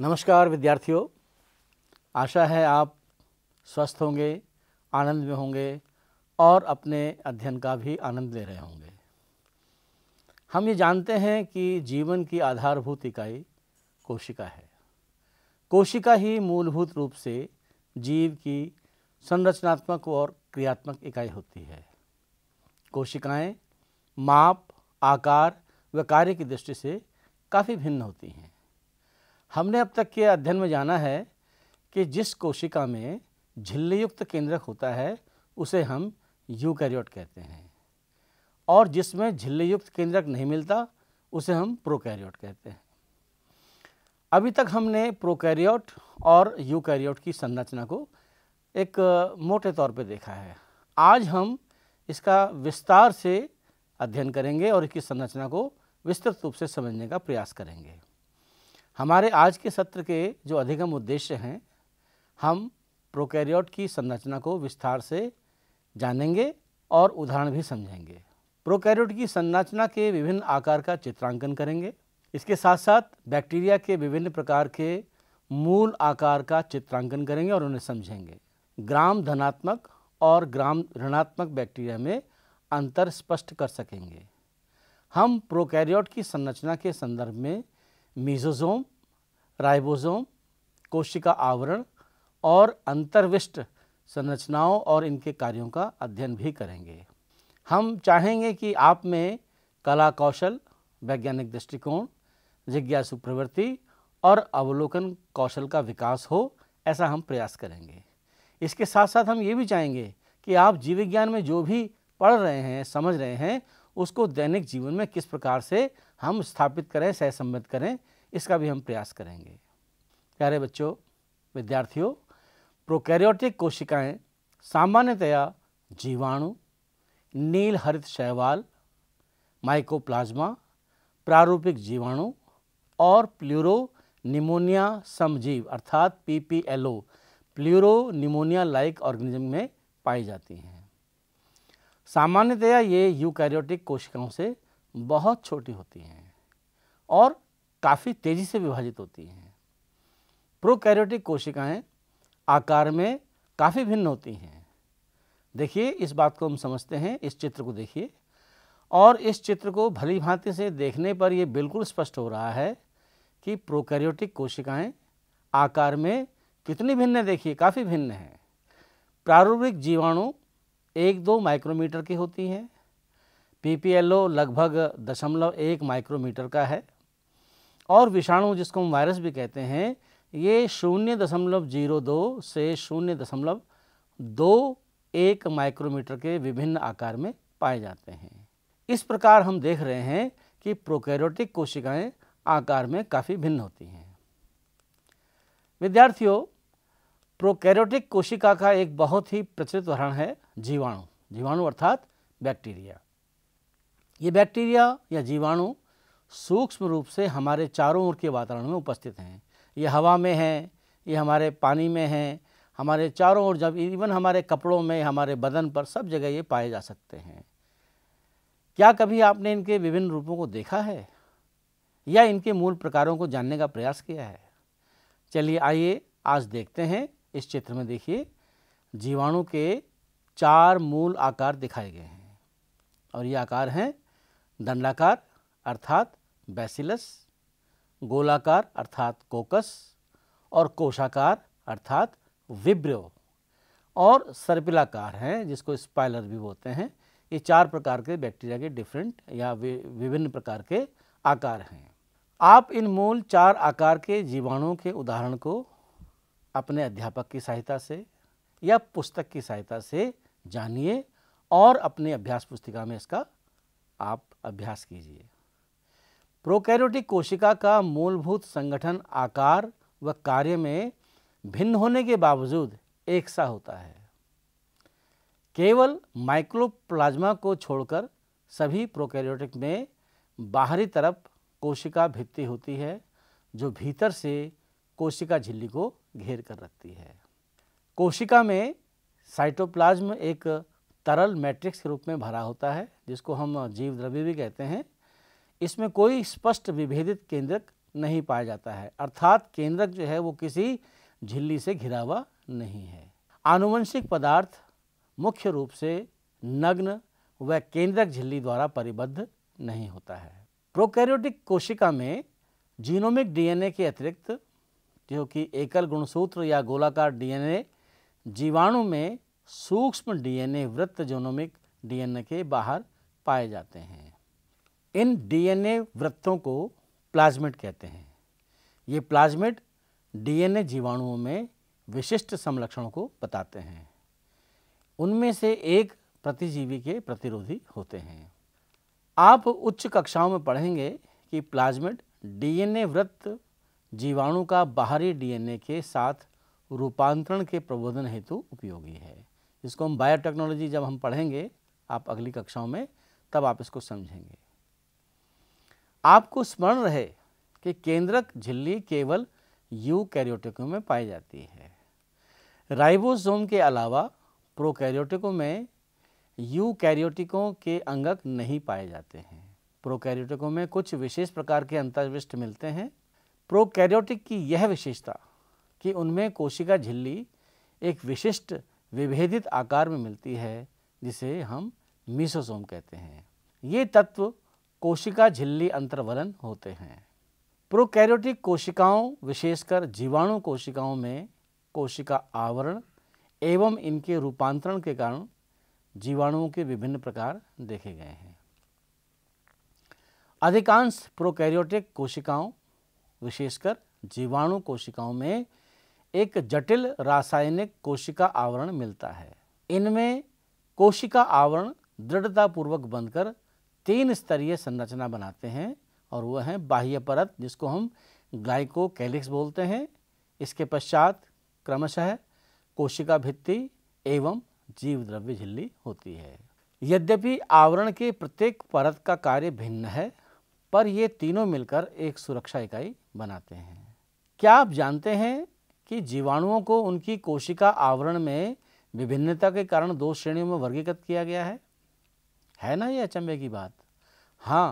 नमस्कार विद्यार्थियों आशा है आप स्वस्थ होंगे आनंद में होंगे और अपने अध्ययन का भी आनंद ले रहे होंगे हम ये जानते हैं कि जीवन की आधारभूत इकाई कोशिका है कोशिका ही मूलभूत रूप से जीव की संरचनात्मक और क्रियात्मक इकाई होती है कोशिकाएं माप आकार व कार्य की दृष्टि से काफ़ी भिन्न होती हैं हमने अब तक के अध्ययन में जाना है कि जिस कोशिका में झिल्लीयुक्त केंद्रक होता है उसे हम यूकैरियोट कहते हैं और जिसमें झिल्लीयुक्त केंद्रक नहीं मिलता उसे हम प्रोकैरियोट कहते हैं अभी तक हमने प्रोकैरियोट और यूकैरियोट की संरचना को एक मोटे तौर पे देखा है आज हम इसका विस्तार से अध्ययन करेंगे और इसकी संरचना को विस्तृत रूप से समझने का प्रयास करेंगे हमारे आज के सत्र के जो अधिगम उद्देश्य हैं हम प्रोकैरियोट की संरचना को विस्तार से जानेंगे और उदाहरण भी समझेंगे प्रोकैरियोट की संरचना के विभिन्न आकार का चित्रांकन करेंगे इसके साथ साथ बैक्टीरिया के विभिन्न प्रकार के मूल आकार का चित्रांकन करेंगे और उन्हें समझेंगे ग्राम धनात्मक और ग्राम ऋणात्मक बैक्टीरिया में अंतर स्पष्ट कर सकेंगे हम प्रोकैरियोट की संरचना के संदर्भ में मीजोजोम राइबोजोम कोशिका आवरण और अंतर्विष्ट संरचनाओं और इनके कार्यों का अध्ययन भी करेंगे हम चाहेंगे कि आप में कला कौशल वैज्ञानिक दृष्टिकोण जिज्ञासु प्रवृत्ति और अवलोकन कौशल का विकास हो ऐसा हम प्रयास करेंगे इसके साथ साथ हम ये भी चाहेंगे कि आप जीव विज्ञान में जो भी पढ़ रहे हैं समझ रहे हैं उसको दैनिक जीवन में किस प्रकार से हम स्थापित करें सहसंबद्ध करें इसका भी हम प्रयास करेंगे प्यारे बच्चों विद्यार्थियों प्रोकैरियोटिक कोशिकाएं सामान्यतया जीवाणु नील हरित शैवाल माइकोप्लाज्मा प्रारूपिक जीवाणु और प्ल्यूरो निमोनिया समजीव अर्थात P P O pleuro pneumonia like organism में पाई जाती हैं सामान्यतया ये यूकैरियोटिक कोशिकाओं से बहुत छोटी होती हैं और काफ़ी तेज़ी से विभाजित होती हैं प्रोकैरियोटिक कोशिकाएं आकार में काफ़ी भिन्न होती हैं देखिए इस बात को हम समझते हैं इस चित्र को देखिए और इस चित्र को भली भांति से देखने पर यह बिल्कुल स्पष्ट हो रहा है कि प्रोकैरियोटिक कोशिकाएं आकार में कितनी भिन्न देखिए काफ़ी भिन्न हैं प्रारूपिक जीवाणु एक दो माइक्रोमीटर की होती हैं पी लगभग दशमलव एक माइक्रोमीटर का है और विषाणु जिसको हम वायरस भी कहते हैं ये शून्य दशमलव जीरो दो से शून्य दशमलव दो एक माइक्रोमीटर के विभिन्न आकार में पाए जाते हैं इस प्रकार हम देख रहे हैं कि प्रोकैरियोटिक कोशिकाएं आकार में काफ़ी भिन्न होती हैं विद्यार्थियों प्रोकैरियोटिक कोशिका का एक बहुत ही प्रचलित उदाहरण है जीवाणु जीवाणु अर्थात बैक्टीरिया ये बैक्टीरिया या जीवाणु सूक्ष्म रूप से हमारे चारों ओर के वातावरण में उपस्थित हैं ये हवा में हैं ये हमारे पानी में हैं हमारे चारों ओर जब इवन हमारे कपड़ों में हमारे बदन पर सब जगह ये पाए जा सकते हैं क्या कभी आपने इनके विभिन्न रूपों को देखा है या इनके मूल प्रकारों को जानने का प्रयास किया है चलिए आइए आज देखते हैं इस चित्र में देखिए जीवाणु के चार मूल आकार दिखाए गए हैं और ये आकार हैं दंडाकार अर्थात बैसिलस गोलाकार अर्थात कोकस और कोशाकार अर्थात विब्रो और सर्पिलाकार हैं जिसको स्पाइलर भी बोलते हैं ये चार प्रकार के बैक्टीरिया के डिफरेंट या विभिन्न प्रकार के आकार हैं आप इन मूल चार आकार के जीवाणुओं के उदाहरण को अपने अध्यापक की सहायता से या पुस्तक की सहायता से जानिए और अपने अभ्यास पुस्तिका में इसका आप अभ्यास कीजिए प्रोकैरियोटिक कोशिका का मूलभूत संगठन आकार व कार्य में भिन्न होने के बावजूद एक सा होता है केवल माइक्रोप्लाज्मा को छोड़कर सभी प्रोकैरियोटिक में बाहरी तरफ कोशिका भित्ति होती है जो भीतर से कोशिका झिल्ली को घेर कर रखती है कोशिका में साइटोप्लाज्म एक तरल मैट्रिक्स के रूप में भरा होता है जिसको हम जीव द्रव्य भी कहते हैं इसमें कोई स्पष्ट विभेदित केंद्रक नहीं पाया जाता है अर्थात केंद्रक जो है वो किसी झिल्ली से घिरा हुआ नहीं है आनुवंशिक पदार्थ मुख्य रूप से नग्न व केंद्रक झिल्ली द्वारा परिबद्ध नहीं होता है प्रोकैरियोटिक कोशिका में जीनोमिक डीएनए के अतिरिक्त जो कि एकल गुणसूत्र या गोलाकार डीएनए जीवाणु में सूक्ष्म डीएनए वृत्त जोनोमिक डीएनए के बाहर पाए जाते हैं इन डीएनए वृत्तों को प्लाज्मिड कहते हैं ये प्लाज्मिड डीएनए जीवाणुओं में विशिष्ट संलक्षणों को बताते हैं उनमें से एक प्रतिजीवी के प्रतिरोधी होते हैं आप उच्च कक्षाओं में पढ़ेंगे कि प्लाज्मिड डीएनए वृत्त जीवाणु का बाहरी डीएनए के साथ रूपांतरण के प्रबोधन हेतु उपयोगी है इसको हम बायोटेक्नोलॉजी जब हम पढ़ेंगे आप अगली कक्षाओं में तब आप इसको समझेंगे आपको स्मरण रहे कि केंद्रक झिल्ली केवल यू कैरियोटिकों में पाई जाती है राइबोसोम के अलावा प्रोकैरियोटिकों में यू कैरियोटिकों के अंगक नहीं पाए जाते हैं प्रोकैरियोटिकों में कुछ विशेष प्रकार के अंतर्विष्ट मिलते हैं प्रोकैरियोटिक की यह विशेषता कि उनमें कोशिका झिल्ली एक विशिष्ट विभेदित आकार में मिलती है जिसे हम मीसोसोम कहते हैं ये तत्व कोशिका झिल्ली अंतर्वलन होते हैं प्रोकैरियोटिक कोशिकाओं विशेषकर जीवाणु कोशिकाओं में कोशिका आवरण एवं इनके रूपांतरण के कारण जीवाणुओं के विभिन्न प्रकार देखे गए हैं अधिकांश प्रोकैरियोटिक कोशिकाओं विशेषकर जीवाणु कोशिकाओं में एक जटिल रासायनिक कोशिका आवरण मिलता है इनमें कोशिका आवरण दृढ़तापूर्वक बनकर तीन स्तरीय संरचना बनाते हैं और वह है बाह्य परत जिसको हम ग्लाइकोकैलिक्स बोलते हैं इसके पश्चात क्रमशः कोशिका भित्ति एवं जीवद्रव्य झिल्ली होती है यद्यपि आवरण के प्रत्येक परत का कार्य भिन्न है पर ये तीनों मिलकर एक सुरक्षा इकाई बनाते हैं क्या आप जानते हैं कि जीवाणुओं को उनकी कोशिका आवरण में विभिन्नता के कारण दो श्रेणियों में वर्गीकृत किया गया है है ना ये अचंभे की बात हाँ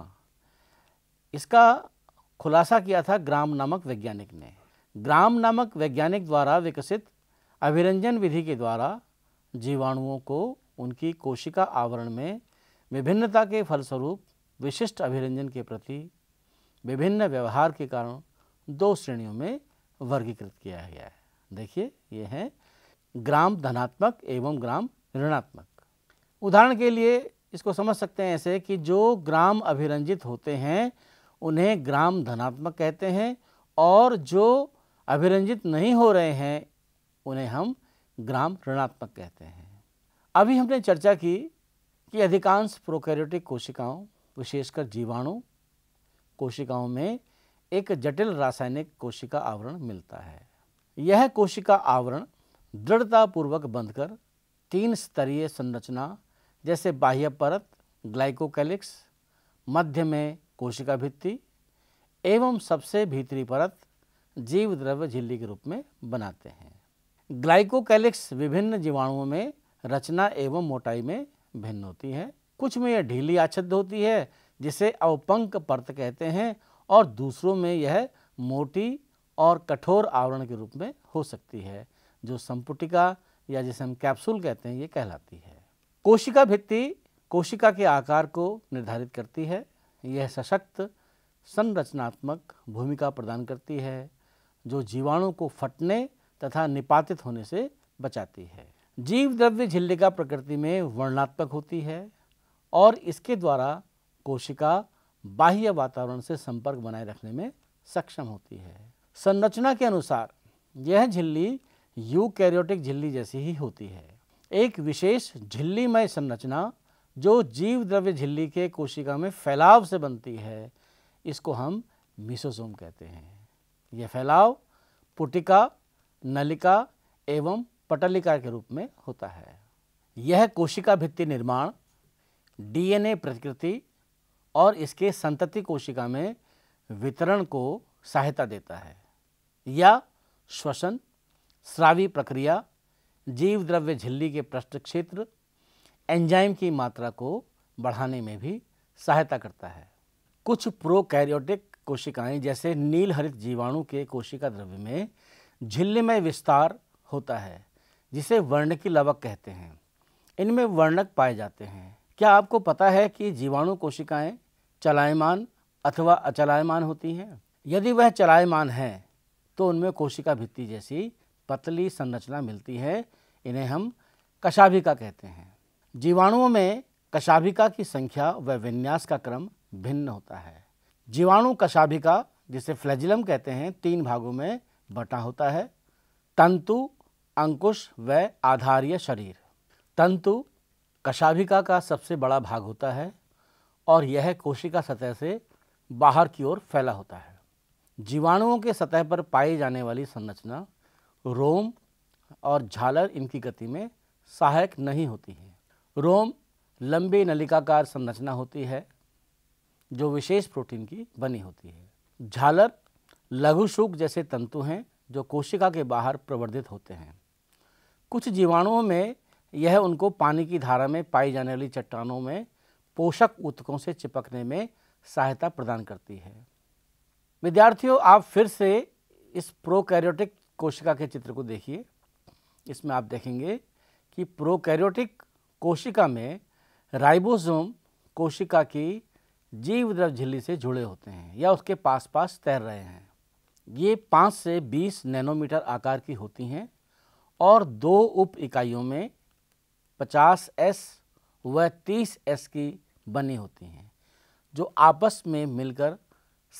इसका खुलासा किया था ग्राम नामक वैज्ञानिक ने ग्राम नामक वैज्ञानिक द्वारा विकसित अभिरंजन विधि के द्वारा जीवाणुओं को उनकी कोशिका आवरण में विभिन्नता के फलस्वरूप विशिष्ट अभिरंजन के प्रति विभिन्न व्यवहार के कारण दो श्रेणियों में वर्गीकृत किया गया है देखिए ये हैं ग्राम धनात्मक एवं ग्राम ऋणात्मक उदाहरण के लिए इसको समझ सकते हैं ऐसे कि जो ग्राम अभिरंजित होते हैं उन्हें ग्राम धनात्मक कहते हैं और जो अभिरंजित नहीं हो रहे हैं उन्हें हम ग्राम ऋणात्मक कहते हैं अभी हमने चर्चा की कि अधिकांश प्रोकैरियोटिक कोशिकाओं विशेषकर जीवाणु कोशिकाओं में एक जटिल रासायनिक कोशिका आवरण मिलता है यह कोशिका आवरण दृढ़तापूर्वक बंधकर तीन स्तरीय संरचना जैसे बाह्य परत ग्लाइकोकैलिक्स मध्य में कोशिका भित्ति एवं सबसे भीतरी परत जीव द्रव्य झिल्ली के रूप में बनाते हैं ग्लाइकोकैलिक्स विभिन्न जीवाणुओं में रचना एवं मोटाई में भिन्न होती है कुछ में यह ढीली आच्छ होती है जिसे अवपंक परत कहते हैं और दूसरों में यह मोटी और कठोर आवरण के रूप में हो सकती है जो संपुटिका या जिसे हम कैप्सूल कहते हैं ये कहलाती है कोशिका भित्ति कोशिका के आकार को निर्धारित करती है यह सशक्त संरचनात्मक भूमिका प्रदान करती है जो जीवाणु को फटने तथा निपातित होने से बचाती है जीव द्रव्य झिल्लिका प्रकृति में वर्णात्मक होती है और इसके द्वारा कोशिका बाह्य वातावरण से संपर्क बनाए रखने में सक्षम होती है संरचना के अनुसार यह झिल्ली यूकैरियोटिक झिल्ली जैसी ही होती है एक विशेष झिल्लीमय संरचना जो जीव द्रव्य झिल्ली के कोशिका में फैलाव से बनती है इसको हम मिसोसोम कहते हैं यह फैलाव पुटिका नलिका एवं पटलिका के रूप में होता है यह कोशिका भित्ति निर्माण डीएनए प्रतिकृति और इसके संतति कोशिका में वितरण को सहायता देता है या श्वसन श्रावी प्रक्रिया जीव द्रव्य झिल्ली के पृष्ठ क्षेत्र एंजाइम की मात्रा को बढ़ाने में भी सहायता करता है कुछ प्रोकैरियोटिक कोशिकाएं जैसे नील हरित जीवाणु के कोशिका द्रव्य में झिल्ली में विस्तार होता है जिसे वर्णकी लवक कहते हैं इनमें वर्णक पाए जाते हैं क्या आपको पता है कि जीवाणु कोशिकाएं चलायमान अथवा अचलायमान होती हैं यदि वह चलायमान हैं तो उनमें कोशिका भित्ति जैसी पतली संरचना मिलती है इन्हें हम कशाभिका कहते हैं जीवाणुओं में कशाभिका की संख्या व विन्यास का क्रम भिन्न होता है जीवाणु कशाभिका जिसे फ्लैजिलम कहते हैं तीन भागों में बटा होता है तंतु अंकुश व आधारीय शरीर तंतु कशाभिका का सबसे बड़ा भाग होता है और यह कोशिका सतह से बाहर की ओर फैला होता है जीवाणुओं के सतह पर पाई जाने वाली संरचना रोम और झालर इनकी गति में सहायक नहीं होती है रोम लंबी नलिकाकार संरचना होती है जो विशेष प्रोटीन की बनी होती है झालर शुक जैसे तंतु हैं जो कोशिका के बाहर प्रवर्धित होते हैं कुछ जीवाणुओं में यह उनको पानी की धारा में पाई जाने वाली चट्टानों में पोषक उत्कों से चिपकने में सहायता प्रदान करती है विद्यार्थियों आप फिर से इस प्रोकैरियोटिक कोशिका के चित्र को देखिए इसमें आप देखेंगे कि प्रोकैरियोटिक कोशिका में राइबोसोम कोशिका की जीव द्रव झिल्ली से जुड़े होते हैं या उसके पास पास तैर रहे हैं ये पाँच से बीस नैनोमीटर आकार की होती हैं और दो उप इकाइयों में पचास एस व तीस एस की बनी होती हैं जो आपस में मिलकर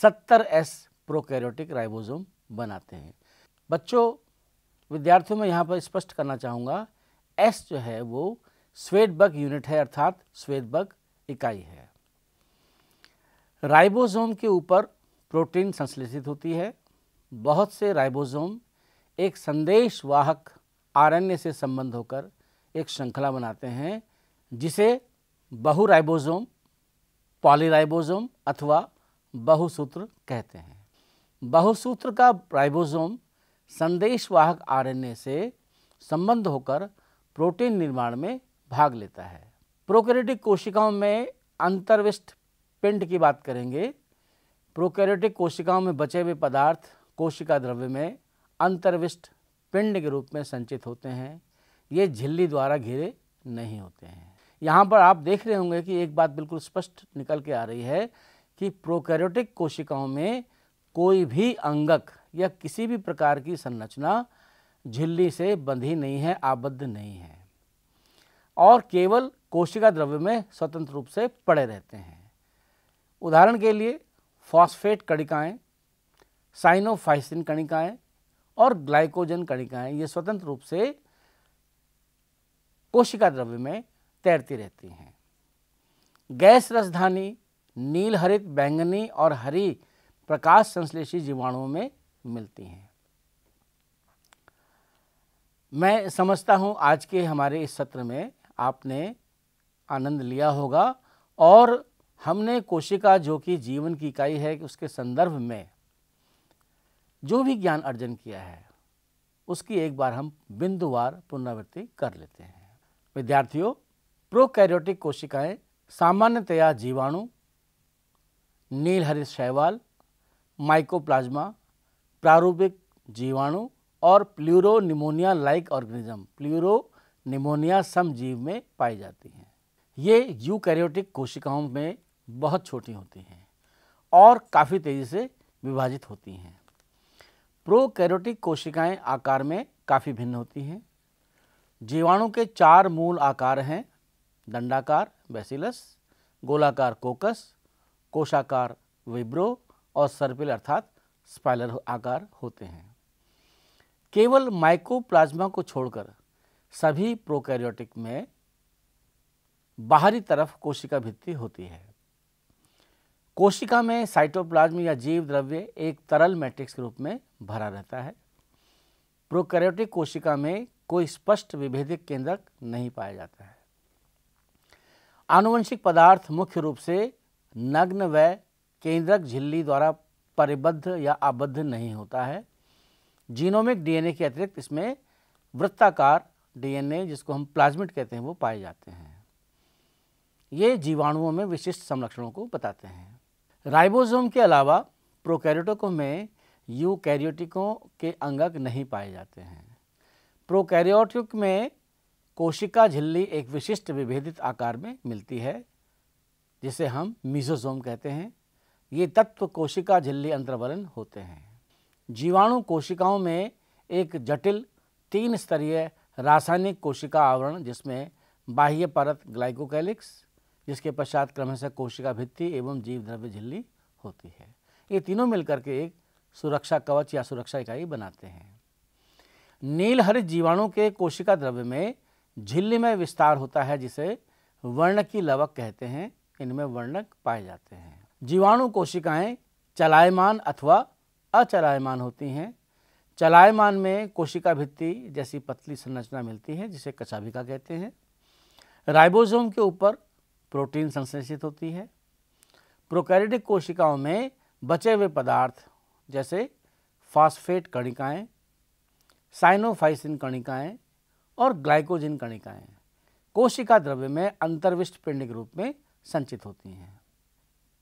सत्तर एस प्रोकैरियोटिक राइबोसोम बनाते हैं बच्चों विद्यार्थियों में यहाँ पर स्पष्ट करना चाहूँगा एस जो है वो स्वेद बग यूनिट है अर्थात स्वेद बग इकाई है राइबोसोम के ऊपर प्रोटीन संश्लेषित होती है बहुत से राइबोसोम एक संदेश वाहक आरएनए से संबंध होकर एक श्रृंखला बनाते हैं जिसे बहुराइबोसोम पॉलीराइबोसोम अथवा बहुसूत्र कहते हैं बहुसूत्र का राइबोसोम संदेशवाहक आरएनए से संबंध होकर प्रोटीन निर्माण में भाग लेता है प्रोकैरियोटिक कोशिकाओं में अंतर्विष्ट पिंड की बात करेंगे प्रोकैरियोटिक कोशिकाओं में बचे हुए पदार्थ कोशिका द्रव्य में अंतर्विष्ट पिंड के रूप में संचित होते हैं ये झिल्ली द्वारा घिरे नहीं होते हैं यहाँ पर आप देख रहे होंगे कि एक बात बिल्कुल स्पष्ट निकल के आ रही है कि प्रोकैरियोटिक कोशिकाओं में कोई भी अंगक या किसी भी प्रकार की संरचना झिल्ली से बंधी नहीं है आबद्ध नहीं है और केवल कोशिका द्रव्य में स्वतंत्र रूप से पड़े रहते हैं उदाहरण के लिए फॉस्फेट कणिकाएं साइनोफाइसिन कणिकाएं और ग्लाइकोजन कणिकाएं ये स्वतंत्र रूप से कोशिका द्रव्य में तैरती रहती हैं गैस रसधानी नील हरित बैंगनी और हरी प्रकाश संश्लेषी जीवाणुओं में मिलती हैं मैं समझता हूं आज के हमारे इस सत्र में आपने आनंद लिया होगा और हमने कोशिका जो कि जीवन की इकाई है कि उसके संदर्भ में जो भी ज्ञान अर्जन किया है उसकी एक बार हम बिंदुवार पुनरावृत्ति कर लेते हैं विद्यार्थियों प्रोकैरियोटिक कोशिकाएं सामान्यतया जीवाणु नीलहरित शैवाल माइकोप्लाज्मा प्रारूपिक जीवाणु और निमोनिया लाइक ऑर्गेनिज्म सम जीव में पाई जाती हैं ये यूकैरियोटिक कोशिकाओं में बहुत छोटी होती हैं और काफ़ी तेज़ी से विभाजित होती हैं प्रोकैरियोटिक कोशिकाएं आकार में काफ़ी भिन्न होती हैं जीवाणु के चार मूल आकार हैं दंडाकार बेसिलस गोलाकार कोकस कोशाकार विब्रो और सर्पिल अर्थात स्पाइलर आकार होते हैं केवल माइकोप्लाज्मा को छोड़कर सभी प्रोकैरियोटिक में बाहरी तरफ कोशिका भित्ति होती है कोशिका में साइटोप्लाज्म या जीव द्रव्य एक तरल मैट्रिक्स के रूप में भरा रहता है प्रोकैरियोटिक कोशिका में कोई स्पष्ट विभेदक केंद्रक नहीं पाया जाता है आनुवंशिक पदार्थ मुख्य रूप से नग्न व केंद्रक झिल्ली द्वारा परिबद्ध या आबद्ध नहीं होता है जीनोमिक डीएनए के अतिरिक्त इसमें वृत्ताकार डीएनए जिसको हम प्लाज्मिट कहते हैं वो पाए जाते हैं ये जीवाणुओं में विशिष्ट संरक्षणों को बताते हैं राइबोसोम के अलावा प्रोकैरियोटिकों में यू के अंगक नहीं पाए जाते हैं युग में कोशिका झिल्ली एक विशिष्ट विभेदित आकार में मिलती है जिसे हम मिजोजोम कहते हैं ये तत्व कोशिका झिल्ली अंतर्वलन होते हैं जीवाणु कोशिकाओं में एक जटिल तीन स्तरीय रासायनिक कोशिका आवरण जिसमें बाह्य परत ग्लाइकोकैलिक्स जिसके पश्चात क्रमशः कोशिका भित्ति एवं जीव द्रव्य झिल्ली होती है ये तीनों मिलकर के एक सुरक्षा कवच या सुरक्षा इकाई बनाते हैं नील हरित जीवाणु के कोशिका द्रव्य में झिल्ली में विस्तार होता है जिसे वर्णक की लवक कहते हैं इनमें वर्णक पाए जाते हैं जीवाणु कोशिकाएं चलायमान अथवा अचलायमान होती हैं चलायमान में कोशिका भित्ति जैसी पतली संरचना मिलती है जिसे कचाभिका कहते हैं राइबोसोम के ऊपर प्रोटीन संश्लेषित होती है प्रोकैरियोटिक कोशिकाओं में बचे हुए पदार्थ जैसे फास्फेट कणिकाएं साइनोफाइसिन कणिकाएं और ग्लाइकोजिन कणिकाएं कोशिका द्रव्य में अंतर्विष्ट पिंड के रूप में संचित होती हैं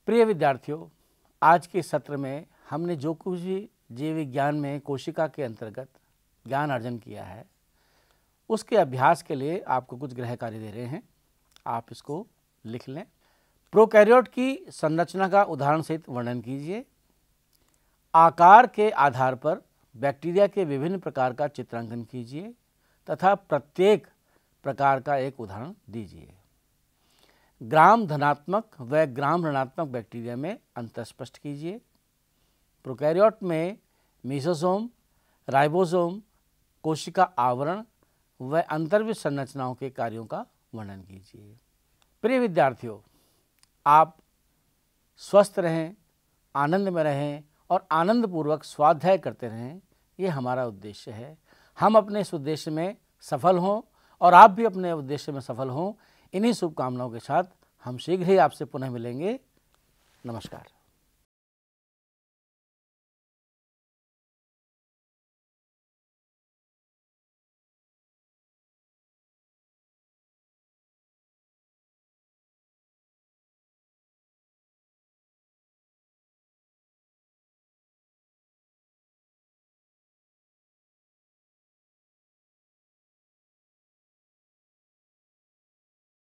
प्रिय विद्यार्थियों आज के सत्र में हमने जो कुछ भी जीव विज्ञान में कोशिका के अंतर्गत ज्ञान अर्जन किया है उसके अभ्यास के लिए आपको कुछ ग्रह कार्य दे रहे हैं आप इसको लिख लें प्रोकैरियोट की संरचना का उदाहरण सहित वर्णन कीजिए आकार के आधार पर बैक्टीरिया के विभिन्न प्रकार का चित्रांकन कीजिए तथा प्रत्येक प्रकार का एक उदाहरण दीजिए ग्राम धनात्मक व ग्राम ऋणात्मक बैक्टीरिया में अंतर स्पष्ट कीजिए प्रोकैरियोट में मीसोसोम राइबोसोम कोशिका आवरण व अंतर्विश संरचनाओं के कार्यों का वर्णन कीजिए प्रिय विद्यार्थियों आप स्वस्थ रहें आनंद में रहें और आनंद पूर्वक स्वाध्याय करते रहें ये हमारा उद्देश्य है हम अपने इस उद्देश्य में सफल हों और आप भी अपने उद्देश्य में सफल हों इन्हीं शुभकामनाओं के साथ हम शीघ्र ही आपसे पुनः मिलेंगे नमस्कार